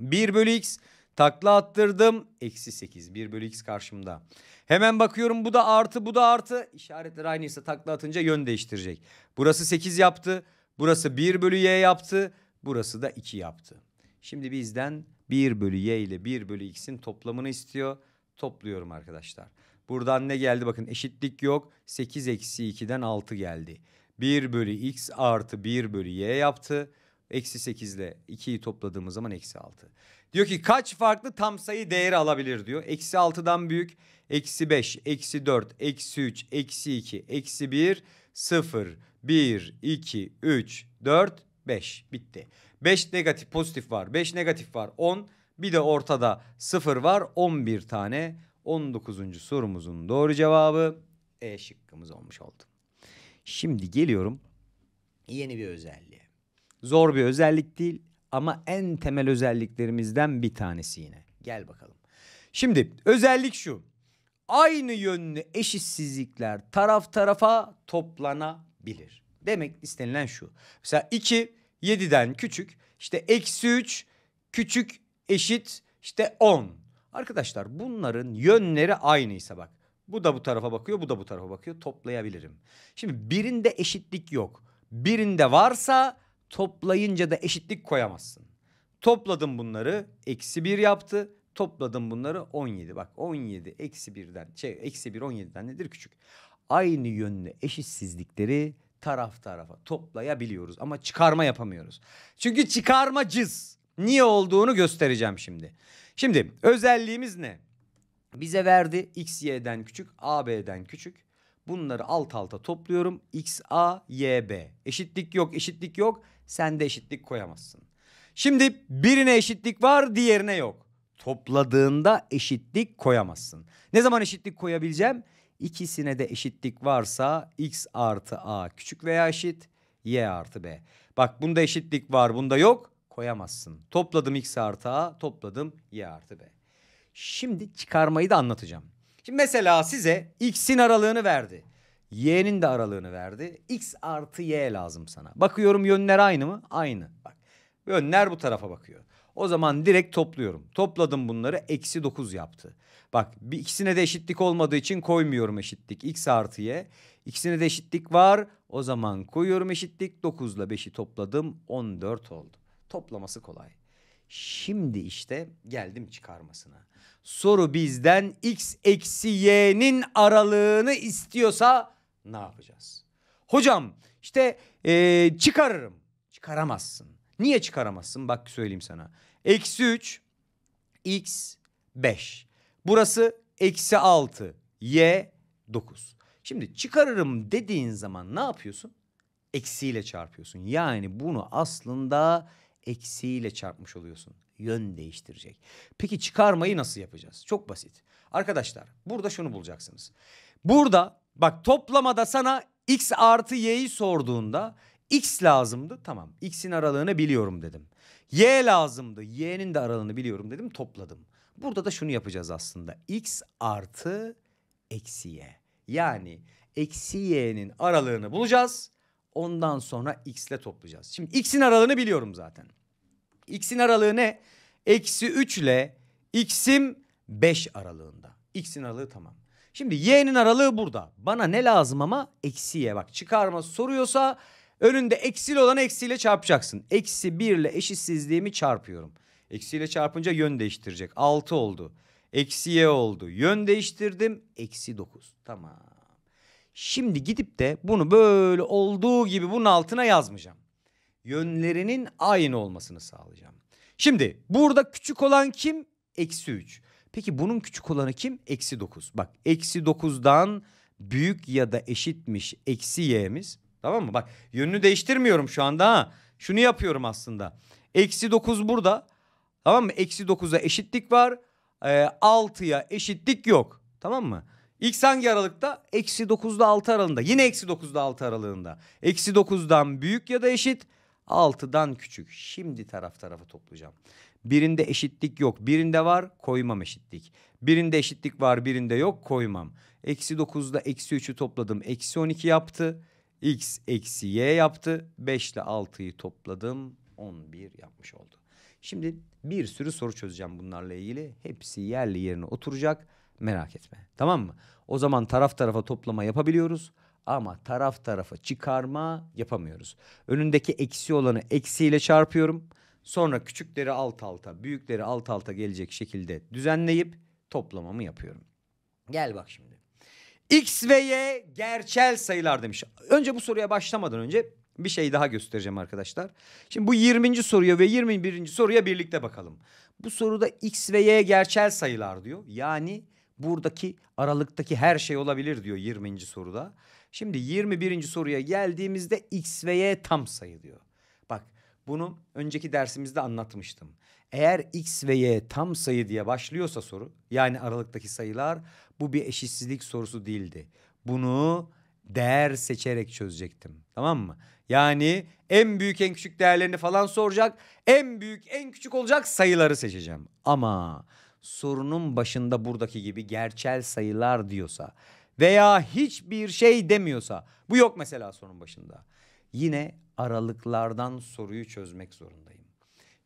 1 bölü x takla attırdım. Eksi 8 1 bölü x karşımda. Hemen bakıyorum bu da artı bu da artı. İşaretler aynıysa takla atınca yön değiştirecek. Burası 8 yaptı. Burası 1 bölü y yaptı. Burası da 2 yaptı. Şimdi bizden 1 bölü y ile 1 bölü x'in toplamını istiyor. Topluyorum arkadaşlar. Buradan ne geldi? Bakın eşitlik yok. 8 eksi 2'den 6 geldi. 1 bölü x artı 1 bölü y yaptı. Eksi 8 ile 2'yi topladığımız zaman eksi 6. Diyor ki kaç farklı tam sayı değeri alabilir diyor. Eksi 6'dan büyük, eksi 5, eksi 4, eksi 3, eksi 2, eksi 1, 0, 1, 2, 3, 4, 5. Bitti. 5 negatif pozitif var. 5 negatif var. 10. Bir de ortada 0 var. 11 tane. 19. sorumuzun doğru cevabı E şıkkımız olmuş oldu. Şimdi geliyorum yeni bir özelliğe. Zor bir özellik değil ama en temel özelliklerimizden bir tanesi yine. Gel bakalım. Şimdi özellik şu. Aynı yönlü eşitsizlikler taraf tarafa toplanabilir. Demek istenilen şu. Mesela 2 7'den küçük işte eksi 3 küçük eşit işte 10. Arkadaşlar bunların yönleri aynıysa bak. Bu da bu tarafa bakıyor, bu da bu tarafa bakıyor. Toplayabilirim. Şimdi birinde eşitlik yok. Birinde varsa Toplayınca da eşitlik koyamazsın. Topladım bunları eksi bir yaptı. Topladım bunları 17. Bak 17 eksi birden, şey eksi bir 17'den nedir küçük. Aynı yönlü eşitsizlikleri taraf tarafa toplayabiliyoruz ama çıkarma yapamıyoruz. Çünkü çıkarmacız. Niye olduğunu göstereceğim şimdi. Şimdi özelliğimiz ne? Bize verdi x y'den küçük, a b'den küçük. Bunları alt alta topluyorum. X, A, Y, B. Eşitlik yok, eşitlik yok. Sen de eşitlik koyamazsın. Şimdi birine eşitlik var, diğerine yok. Topladığında eşitlik koyamazsın. Ne zaman eşitlik koyabileceğim? İkisine de eşitlik varsa x artı a küçük veya eşit y artı b. Bak bunda eşitlik var bunda yok koyamazsın. Topladım x artı a topladım y artı b. Şimdi çıkarmayı da anlatacağım. Şimdi mesela size x'in aralığını verdi. Y'nin de aralığını verdi. X artı Y lazım sana. Bakıyorum yönler aynı mı? Aynı. Bak. Yönler bu tarafa bakıyor. O zaman direkt topluyorum. Topladım bunları eksi 9 yaptı. Bak bir ikisine de eşitlik olmadığı için koymuyorum eşitlik. X artı Y. İkisine de eşitlik var. O zaman koyuyorum eşitlik. 9 ile 5'i topladım. 14 oldu. Toplaması kolay. Şimdi işte geldim çıkarmasına soru bizden x eksi y'nin aralığını istiyorsa ne yapacağız? Hocam işte ee, çıkarırım. Çıkaramazsın. Niye çıkaramazsın? Bak söyleyeyim sana. Eksi 3 x 5. Burası eksi 6 y 9. Şimdi çıkarırım dediğin zaman ne yapıyorsun? Eksiyle çarpıyorsun. Yani bunu aslında eksiyle çarpmış oluyorsun yön değiştirecek. Peki çıkarmayı nasıl yapacağız? Çok basit. Arkadaşlar burada şunu bulacaksınız. Burada bak toplamada sana x artı y'yi sorduğunda x lazımdı. Tamam x'in aralığını biliyorum dedim. y lazımdı. y'nin de aralığını biliyorum dedim topladım. Burada da şunu yapacağız aslında. x artı eksi y. Yani eksi y'nin aralığını bulacağız. Ondan sonra x ile toplayacağız. Şimdi x'in aralığını biliyorum zaten. X'in aralığı ne? Eksi 3 ile X'im 5 aralığında. X'in aralığı tamam. Şimdi Y'nin aralığı burada. Bana ne lazım ama? Eksi Y. Bak çıkarma soruyorsa önünde eksili olan eksiyle çarpacaksın. Eksi 1 ile eşitsizliğimi çarpıyorum. Eksiyle çarpınca yön değiştirecek. 6 oldu. Eksi Y oldu. Yön değiştirdim. Eksi 9. Tamam. Şimdi gidip de bunu böyle olduğu gibi bunun altına yazmayacağım yönlerinin aynı olmasını sağlayacağım. Şimdi burada küçük olan kim? Eksi 3. Peki bunun küçük olanı kim? Eksi 9. Bak eksi 9'dan büyük ya da eşitmiş eksi y'miz. Tamam mı? Bak yönünü değiştirmiyorum şu anda ha. Şunu yapıyorum aslında. Eksi 9 burada. Tamam mı? Eksi 9'a eşitlik var. Ee, 6'ya eşitlik yok. Tamam mı? X hangi aralıkta? Eksi 9'da 6 aralığında. Yine eksi 9'da 6 aralığında. Eksi 9'dan büyük ya da eşit. Altıdan küçük. Şimdi taraf tarafa toplayacağım. Birinde eşitlik yok. Birinde var koymam eşitlik. Birinde eşitlik var birinde yok koymam. Eksi 9'da eksi üçü topladım. Eksi on iki yaptı. X eksi Y yaptı. Beşle altıyı topladım, on bir yapmış oldu. Şimdi bir sürü soru çözeceğim bunlarla ilgili. Hepsi yerli yerine oturacak. Merak etme. Tamam mı? O zaman taraf tarafa toplama yapabiliyoruz. Ama taraf tarafa çıkarma yapamıyoruz. Önündeki eksi olanı eksiyle çarpıyorum. Sonra küçükleri alt alta, büyükleri alt alta gelecek şekilde düzenleyip toplamamı yapıyorum. Gel bak şimdi. X ve Y gerçel sayılar demiş. Önce bu soruya başlamadan önce bir şey daha göstereceğim arkadaşlar. Şimdi bu 20. soruya ve 21. soruya birlikte bakalım. Bu soruda X ve Y gerçel sayılar diyor. Yani buradaki aralıktaki her şey olabilir diyor 20. soruda. Şimdi 21. soruya geldiğimizde x ve y tam sayılıyor. Bak bunu önceki dersimizde anlatmıştım. Eğer x ve y tam sayı diye başlıyorsa soru yani aralıktaki sayılar bu bir eşitsizlik sorusu değildi. Bunu değer seçerek çözecektim. Tamam mı? Yani en büyük en küçük değerlerini falan soracak. En büyük en küçük olacak sayıları seçeceğim. Ama sorunun başında buradaki gibi gerçel sayılar diyorsa veya hiçbir şey demiyorsa bu yok mesela sorunun başında. Yine aralıklardan soruyu çözmek zorundayım.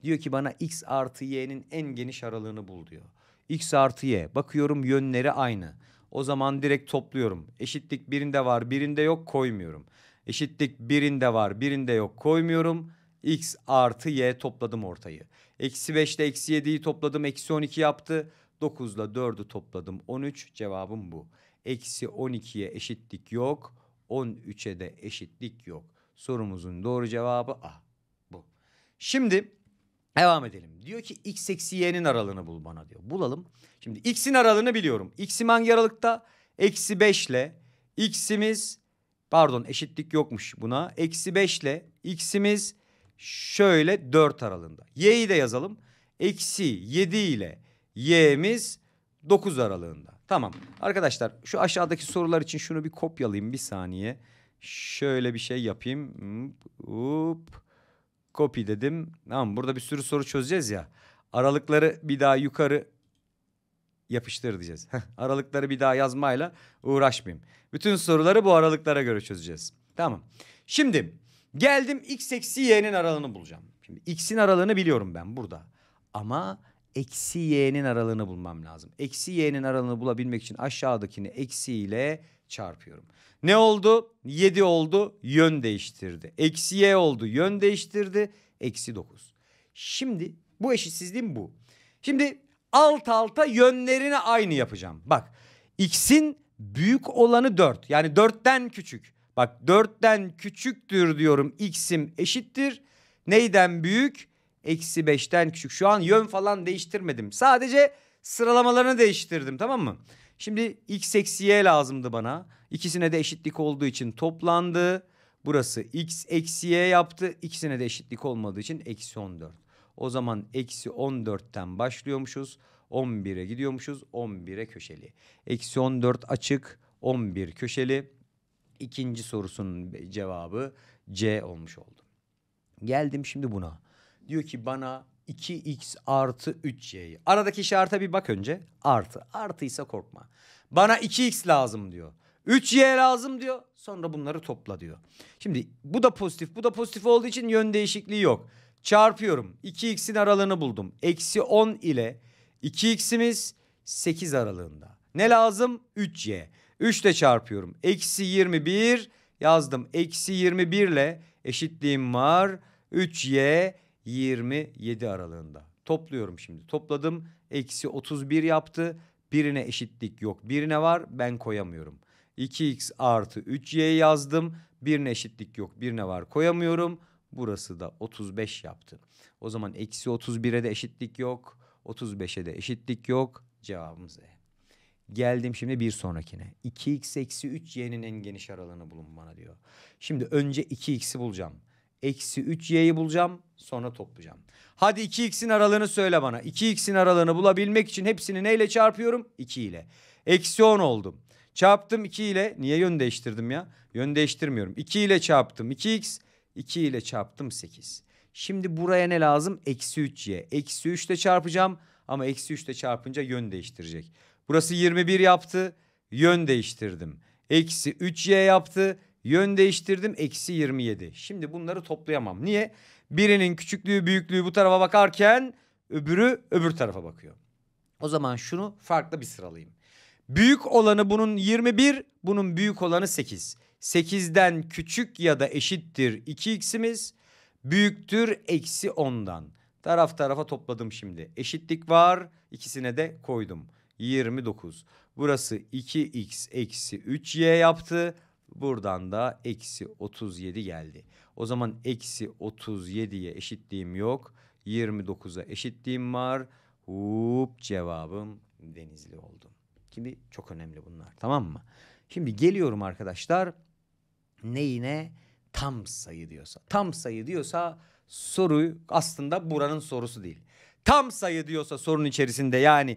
Diyor ki bana x artı y'nin en geniş aralığını bul diyor. x artı y bakıyorum yönleri aynı. O zaman direkt topluyorum. Eşitlik birinde var birinde yok koymuyorum. Eşitlik birinde var birinde yok koymuyorum. x artı y topladım ortayı. Eksi 5 ile eksi 7'yi topladım eksi 12 yaptı. 9 ile 4'ü topladım 13 cevabım bu. Eksi 12'ye eşitlik yok. 13'e de eşitlik yok. Sorumuzun doğru cevabı A. Bu. Şimdi devam edelim. Diyor ki x eksi y'nin aralığını bul bana diyor. Bulalım. Şimdi x'in aralığını biliyorum. x'im hangi aralıkta? Eksi 5 ile x'imiz pardon eşitlik yokmuş buna. Eksi 5 ile x'imiz şöyle 4 aralığında. Y'yi de yazalım. Eksi 7 ile y'miz 9 aralığında. Tamam. Arkadaşlar şu aşağıdaki sorular için şunu bir kopyalayayım bir saniye. Şöyle bir şey yapayım. Hop. Copy dedim. Tamam burada bir sürü soru çözeceğiz ya. Aralıkları bir daha yukarı yapıştır diyeceğiz. aralıkları bir daha yazmayla uğraşmayayım. Bütün soruları bu aralıklara göre çözeceğiz. Tamam. Şimdi geldim x eksi y'nin aralığını bulacağım. Şimdi x'in aralığını biliyorum ben burada. Ama eksi y'nin aralığını bulmam lazım. Eksi y'nin aralığını bulabilmek için aşağıdakini eksi ile çarpıyorum. Ne oldu? 7 oldu yön değiştirdi. Eksi y oldu yön değiştirdi. Eksi 9. Şimdi bu eşitsizliğim bu. Şimdi alt alta yönlerini aynı yapacağım. Bak x'in büyük olanı 4. Yani 4'ten küçük. Bak 4'ten küçüktür diyorum x'im eşittir. Neyden büyük? eksi 5'ten küçük. Şu an yön falan değiştirmedim. Sadece sıralamalarını değiştirdim tamam mı? Şimdi x eksi y lazımdı bana. İkisine de eşitlik olduğu için toplandı. Burası x eksi y yaptı. İkisine de eşitlik olmadığı için eksi 14. O zaman eksi 14'ten başlıyormuşuz. 11'e gidiyormuşuz. 11'e köşeli. Eksi 14 açık. 11 köşeli. İkinci sorusunun cevabı C olmuş oldu. Geldim şimdi buna. Diyor ki bana 2x artı 3y'yi. Aradaki işarete bir bak önce. Artı. Artıysa korkma. Bana 2x lazım diyor. 3y lazım diyor. Sonra bunları topla diyor. Şimdi bu da pozitif. Bu da pozitif olduğu için yön değişikliği yok. Çarpıyorum. 2x'in aralığını buldum. Eksi 10 ile 2x'imiz 8 aralığında. Ne lazım? 3y. 3 ile çarpıyorum. Eksi 21 yazdım. Eksi 21 ile eşitliğim var. 3y 27 aralığında. Topluyorum şimdi. Topladım. Eksi 31 yaptı. Birine eşitlik yok. Birine var. Ben koyamıyorum. 2x artı 3y yazdım. Birine eşitlik yok. Birine var. Koyamıyorum. Burası da 35 yaptı. O zaman eksi 31'e de eşitlik yok. 35'e de eşitlik yok. Cevabımız E. Geldim şimdi bir sonrakine. 2x eksi 3y'nin en geniş aralığını bulun bana diyor. Şimdi önce 2x'i bulacağım. Eksi 3y'yi bulacağım. Sonra toplayacağım. Hadi 2x'in aralığını söyle bana. 2x'in aralığını bulabilmek için hepsini neyle çarpıyorum? 2 ile. Eksi 10 oldum. Çarptım 2 ile. Niye yön değiştirdim ya? Yön değiştirmiyorum. 2 ile çarptım 2x. 2 ile çarptım 8. Şimdi buraya ne lazım? Eksi 3y. Eksi 3 ile çarpacağım. Ama eksi 3 ile çarpınca yön değiştirecek. Burası 21 yaptı. Yön değiştirdim. Eksi 3y yaptı. Yön değiştirdim eksi 27. Şimdi bunları toplayamam. Niye? Birinin küçüklüğü büyüklüğü bu tarafa bakarken öbürü öbür tarafa bakıyor. O zaman şunu farklı bir sıralayayım. Büyük olanı bunun 21, bunun büyük olanı 8. 8'den küçük ya da eşittir 2x'imiz büyüktür eksi 10'dan. Taraf tarafa topladım şimdi. Eşitlik var ikisine de koydum. 29. Burası 2x eksi 3y yaptı. Buradan da eksi 37 geldi. O zaman eksi 37'ye eşitliğim yok. 29'a eşitliğim var. Hup cevabım denizli oldu. Şimdi çok önemli bunlar tamam mı? Şimdi geliyorum arkadaşlar. Neyine? Tam sayı diyorsa. Tam sayı diyorsa soru aslında buranın sorusu değil. Tam sayı diyorsa sorunun içerisinde yani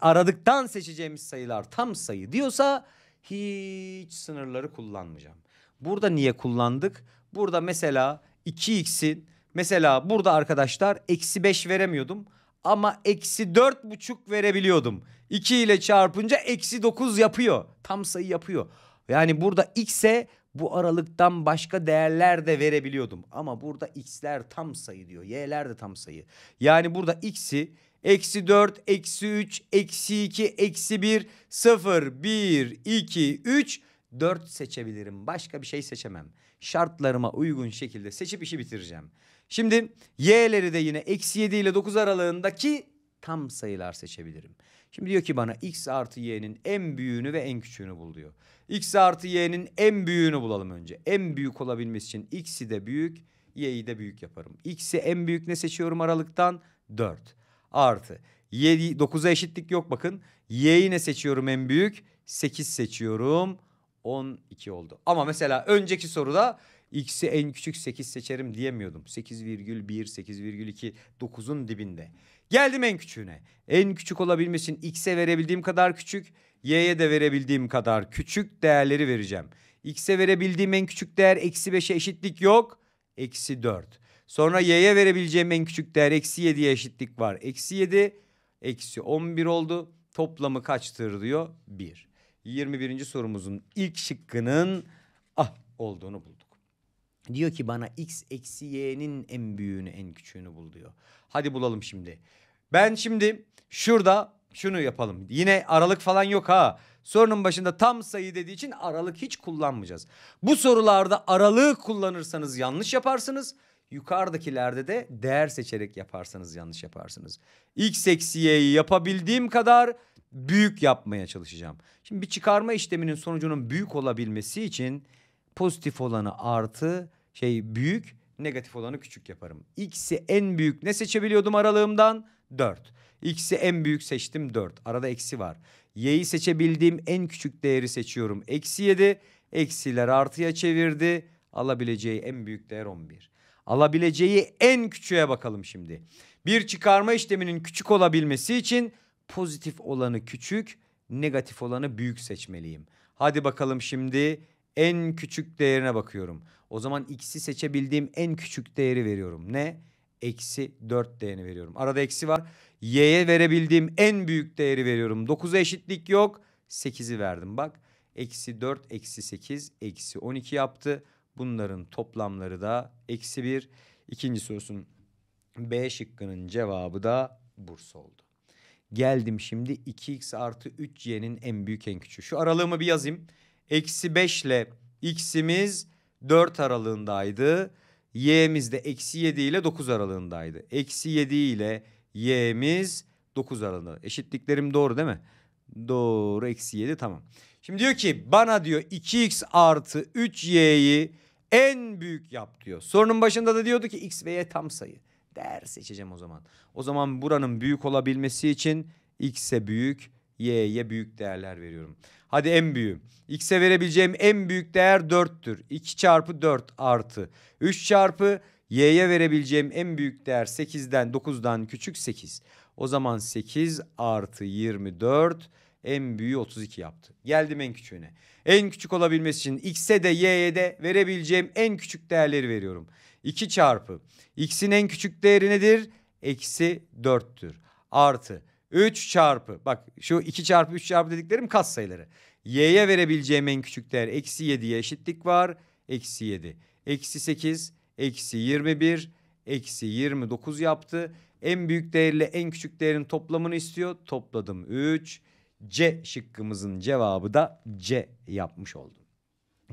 aradıktan seçeceğimiz sayılar tam sayı diyorsa hiç sınırları kullanmayacağım. Burada niye kullandık? Burada mesela 2x'in mesela burada arkadaşlar eksi 5 veremiyordum ama eksi dört buçuk verebiliyordum. 2 ile çarpınca eksi 9 yapıyor. Tam sayı yapıyor. Yani burada x'e bu aralıktan başka değerler de verebiliyordum. Ama burada x'ler tam sayı diyor. Y'ler de tam sayı. Yani burada x'i Eksi 4, eksi 3, eksi 2, eksi 1, 0, 1, 2, 3, 4 seçebilirim. Başka bir şey seçemem. Şartlarıma uygun şekilde seçip işi bitireceğim. Şimdi y'leri de yine eksi 7 ile 9 aralığındaki tam sayılar seçebilirim. Şimdi diyor ki bana x artı y'nin en büyüğünü ve en küçüğünü bul diyor. x artı y'nin en büyüğünü bulalım önce. En büyük olabilmesi için x'i de büyük, y'yi de büyük yaparım. x'i en büyük ne seçiyorum aralıktan? 4 artı. Y 9'a eşitlik yok bakın. Y'yi ne seçiyorum en büyük? 8 seçiyorum. 12 oldu. Ama mesela önceki soruda x'i en küçük 8 seçerim diyemiyordum. 8,1, 8,2, 9'un dibinde. Geldim en küçüğüne. En küçük olabilmesin x'e verebildiğim kadar küçük, y'ye de verebildiğim kadar küçük değerleri vereceğim. X'e verebildiğim en küçük değer eksi 5'e eşitlik yok. Eksi 4. Sonra y'ye verebileceğim en küçük değer eksi 7'ye eşitlik var. Eksi 7 eksi 11 oldu. Toplamı kaçtır diyor? 1. 21. sorumuzun ilk şıkkının ah olduğunu bulduk. Diyor ki bana x eksi y'nin en büyüğünü en küçüğünü bul diyor. Hadi bulalım şimdi. Ben şimdi şurada şunu yapalım. Yine aralık falan yok ha. Sorunun başında tam sayı dediği için aralık hiç kullanmayacağız. Bu sorularda aralığı kullanırsanız yanlış yaparsınız. Yukarıdakilerde de değer seçerek yaparsanız yanlış yaparsınız. X eksi yapabildiğim kadar büyük yapmaya çalışacağım. Şimdi bir çıkarma işleminin sonucunun büyük olabilmesi için pozitif olanı artı şey büyük negatif olanı küçük yaparım. X'i en büyük ne seçebiliyordum aralığımdan? 4. X'i en büyük seçtim 4. Arada eksi var. Y'yi seçebildiğim en küçük değeri seçiyorum. Eksi 7. Eksiler artıya çevirdi. Alabileceği en büyük değer 11. Alabileceği en küçüğe bakalım şimdi. Bir çıkarma işleminin küçük olabilmesi için pozitif olanı küçük, negatif olanı büyük seçmeliyim. Hadi bakalım şimdi en küçük değerine bakıyorum. O zaman x'i seçebildiğim en küçük değeri veriyorum. Ne? Eksi 4 değerini veriyorum. Arada eksi var. Y'ye verebildiğim en büyük değeri veriyorum. 9'a eşitlik yok. 8'i verdim bak. Eksi 4, eksi 8, eksi 12 yaptı. Bunların toplamları da eksi bir. İkinci sorusun B şıkkının cevabı da Bursa oldu. Geldim şimdi 2x artı 3y'nin en büyük en küçüğü. Şu aralığımı bir yazayım. Eksi 5 ile x'imiz 4 aralığındaydı. Y'miz de eksi 7 ile 9 aralığındaydı. Eksi 7 ile y'miz 9 aralığında. Eşitliklerim doğru değil mi? Doğru eksi 7 tamam. Şimdi diyor ki bana diyor 2x artı 3y'yi en büyük yap diyor. Sorunun başında da diyordu ki x ve y tam sayı. Değer seçeceğim o zaman. O zaman buranın büyük olabilmesi için x'e büyük, y'ye büyük değerler veriyorum. Hadi en büyük. X'e verebileceğim en büyük değer 4'tür. 2 çarpı 4 artı. 3 çarpı y'ye verebileceğim en büyük değer 8'den 9'dan küçük 8. O zaman 8 artı 24 en büyüğü 32 yaptı. Geldim en küçüğüne. En küçük olabilmesi için x'e de y'ye de verebileceğim en küçük değerleri veriyorum. 2 çarpı x'in en küçük değeri nedir? Eksi 4'tür. Artı 3 çarpı bak şu 2 çarpı 3 çarpı dediklerim kas sayıları. Y'ye verebileceğim en küçük değer eksi 7'ye eşitlik var. Eksi 7. Eksi 8. Eksi 21. Eksi 29 yaptı. En büyük değerle en küçük değerin toplamını istiyor. Topladım 3. C şıkkımızın cevabı da C yapmış oldum.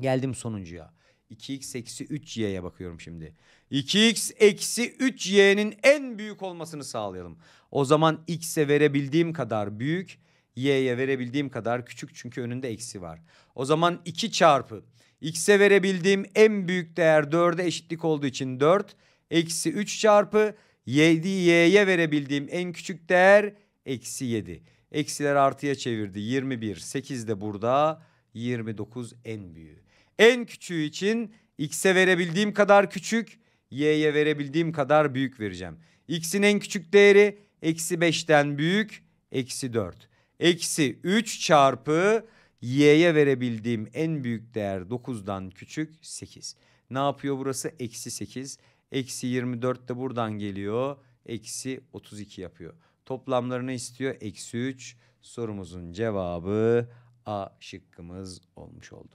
Geldim sonuncuya. 2x eksi 3y'ye bakıyorum şimdi. 2x eksi 3y'nin en büyük olmasını sağlayalım. O zaman x'e verebildiğim kadar büyük, y'ye verebildiğim kadar küçük çünkü önünde eksi var. O zaman 2 çarpı x'e verebildiğim en büyük değer 4'e eşitlik olduğu için 4 eksi 3 çarpı 7 y'ye verebildiğim en küçük değer eksi 7. Eksiler artıya çevirdi. 21. 8 de burada. 29 en büyüğü. En küçüğü için x'e verebildiğim kadar küçük, y'ye verebildiğim kadar büyük vereceğim. x'in en küçük değeri eksi 5'ten büyük, eksi 4. Eksi 3 çarpı y'ye verebildiğim en büyük değer 9'dan küçük 8. Ne yapıyor burası? Eksi 8. Eksi 24 de buradan geliyor. Eksi 32 yapıyor toplamlarını istiyor. Eksi 3 sorumuzun cevabı A şıkkımız olmuş oldu.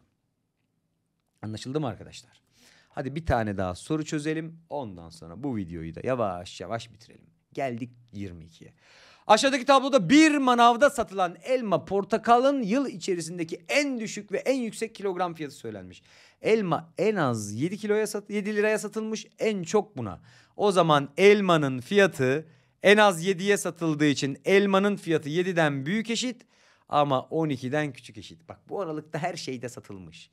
Anlaşıldı mı arkadaşlar? Hadi bir tane daha soru çözelim. Ondan sonra bu videoyu da yavaş yavaş bitirelim. Geldik 22'ye. Aşağıdaki tabloda bir manavda satılan elma portakalın yıl içerisindeki en düşük ve en yüksek kilogram fiyatı söylenmiş. Elma en az 7 kiloya sat 7 liraya satılmış en çok buna. O zaman elmanın fiyatı en az 7'ye satıldığı için elmanın fiyatı 7'den büyük eşit ama 12'den küçük eşit. Bak bu aralıkta her şeyde satılmış.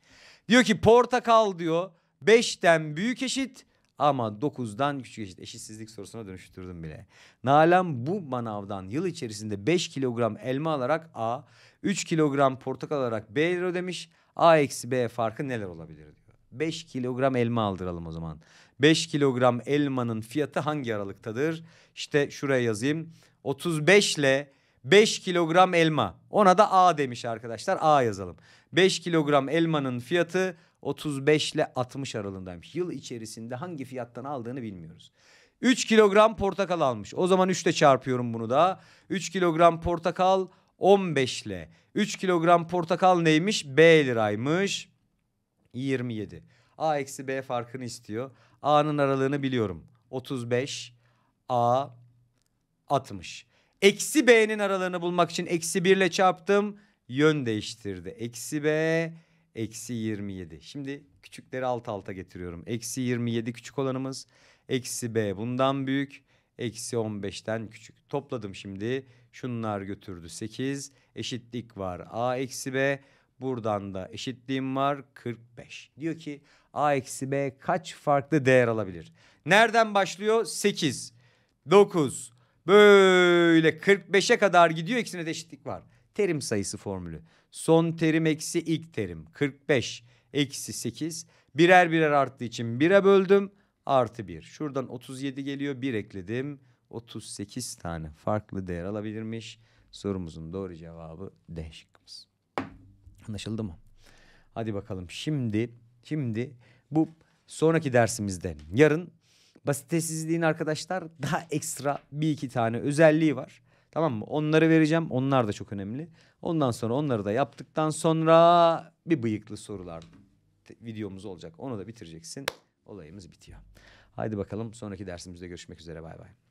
Diyor ki portakal diyor 5'ten büyük eşit ama 9'dan küçük eşit eşitsizlik sorusuna dönüştürdüm bile. Nalan bu manavdan yıl içerisinde 5 kilogram elma alarak A, 3 kilogram portakal alarak B lira ödemiş. A eksi B farkı neler olabilir diyor. 5 kilogram elma aldıralım o zaman. 5 kilogram elmanın fiyatı hangi aralıktadır? İşte şuraya yazayım. 35 ile 5 kilogram elma. Ona da A demiş arkadaşlar. A yazalım. 5 kilogram elmanın fiyatı 35 ile 60 aralığındaymış. Yıl içerisinde hangi fiyattan aldığını bilmiyoruz. 3 kilogram portakal almış. O zaman 3 ile çarpıyorum bunu da. 3 kilogram portakal 15 ile. 3 kilogram portakal neymiş? B liraymış. 27. A eksi B farkını istiyor. A'nın aralığını biliyorum. 35 A 60. Eksi B'nin aralığını bulmak için eksi 1 ile çarptım. Yön değiştirdi. Eksi B eksi 27. Şimdi küçükleri alt alta getiriyorum. Eksi 27 küçük olanımız. Eksi B bundan büyük. Eksi 15'ten küçük. Topladım şimdi. Şunlar götürdü 8. Eşitlik var. A eksi B. Buradan da eşitliğim var 45. Diyor ki A eksi B kaç farklı değer alabilir? Nereden başlıyor? 8, 9, böyle 45'e kadar gidiyor. İkisine de eşitlik var. Terim sayısı formülü. Son terim eksi ilk terim. 45 eksi 8. Birer birer arttığı için 1'e böldüm. Artı 1. Şuradan 37 geliyor. 1 ekledim. 38 tane farklı değer alabilirmiş. Sorumuzun doğru cevabı D şıkkımız. Anlaşıldı mı? Hadi bakalım şimdi Şimdi bu sonraki dersimizden yarın basitesizliğin arkadaşlar daha ekstra bir iki tane özelliği var. Tamam mı? Onları vereceğim. Onlar da çok önemli. Ondan sonra onları da yaptıktan sonra bir bıyıklı sorular videomuz olacak. Onu da bitireceksin. Olayımız bitiyor. Haydi bakalım sonraki dersimizde görüşmek üzere. Bay bay.